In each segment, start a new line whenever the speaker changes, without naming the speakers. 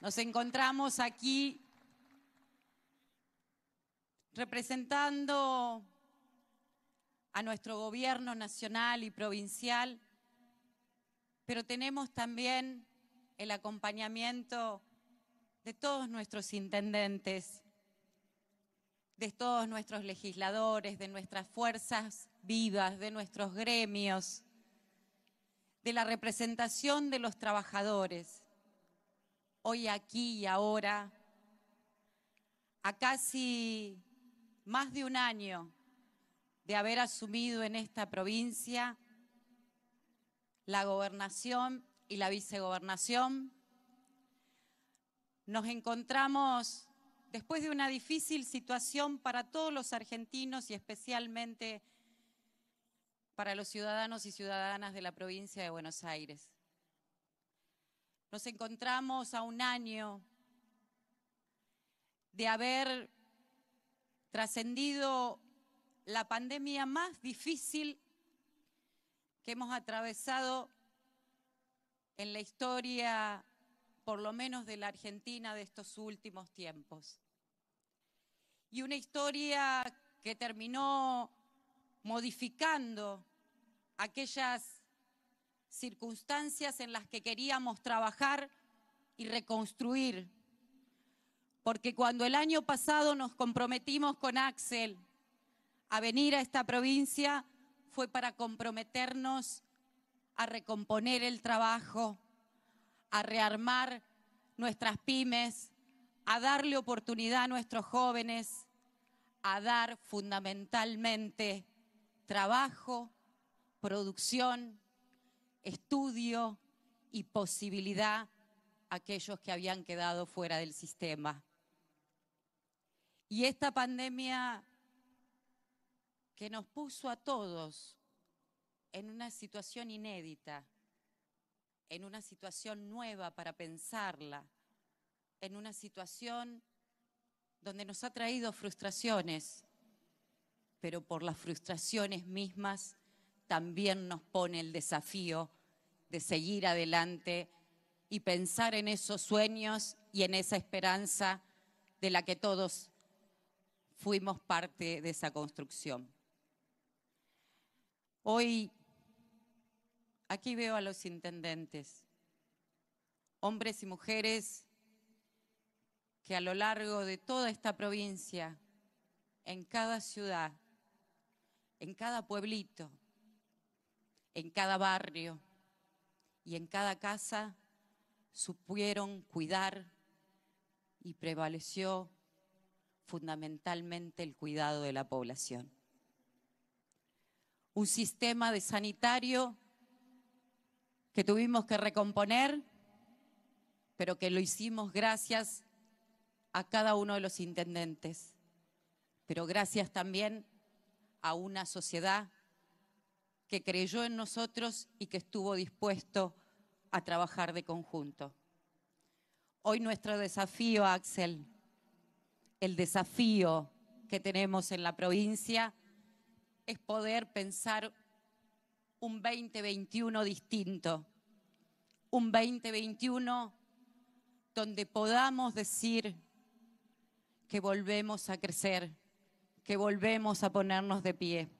Nos encontramos aquí representando a nuestro gobierno nacional y provincial, pero tenemos también el acompañamiento de todos nuestros intendentes, de todos nuestros legisladores, de nuestras fuerzas vivas, de nuestros gremios, de la representación de los trabajadores hoy aquí y ahora, a casi más de un año de haber asumido en esta provincia la gobernación y la vicegobernación, nos encontramos después de una difícil situación para todos los argentinos y especialmente para los ciudadanos y ciudadanas de la provincia de Buenos Aires. Nos encontramos a un año de haber trascendido la pandemia más difícil que hemos atravesado en la historia, por lo menos de la Argentina, de estos últimos tiempos. Y una historia que terminó modificando aquellas circunstancias en las que queríamos trabajar y reconstruir. Porque cuando el año pasado nos comprometimos con Axel a venir a esta provincia fue para comprometernos a recomponer el trabajo, a rearmar nuestras pymes, a darle oportunidad a nuestros jóvenes, a dar fundamentalmente trabajo, producción, estudio y posibilidad a aquellos que habían quedado fuera del sistema. Y esta pandemia que nos puso a todos en una situación inédita, en una situación nueva para pensarla, en una situación donde nos ha traído frustraciones, pero por las frustraciones mismas también nos pone el desafío de seguir adelante y pensar en esos sueños y en esa esperanza de la que todos fuimos parte de esa construcción. Hoy aquí veo a los intendentes, hombres y mujeres que a lo largo de toda esta provincia, en cada ciudad, en cada pueblito, en cada barrio y en cada casa supieron cuidar y prevaleció fundamentalmente el cuidado de la población. Un sistema de sanitario que tuvimos que recomponer, pero que lo hicimos gracias a cada uno de los intendentes, pero gracias también a una sociedad que creyó en nosotros y que estuvo dispuesto a trabajar de conjunto. Hoy nuestro desafío, Axel, el desafío que tenemos en la provincia es poder pensar un 2021 distinto, un 2021 donde podamos decir que volvemos a crecer, que volvemos a ponernos de pie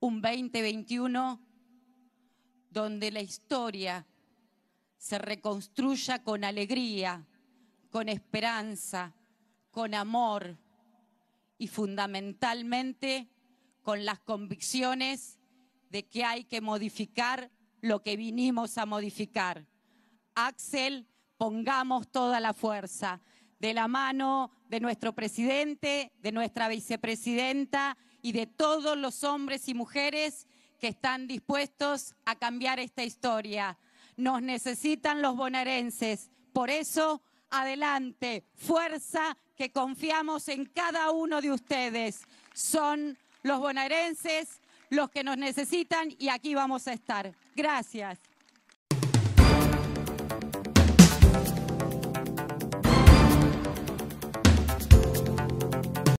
un 2021 donde la historia se reconstruya con alegría, con esperanza, con amor y fundamentalmente con las convicciones de que hay que modificar lo que vinimos a modificar. Axel, pongamos toda la fuerza de la mano de nuestro presidente, de nuestra vicepresidenta y de todos los hombres y mujeres que están dispuestos a cambiar esta historia. Nos necesitan los bonaerenses. Por eso, adelante, fuerza, que confiamos en cada uno de ustedes. Son los bonaerenses los que nos necesitan y aquí vamos a estar. Gracias.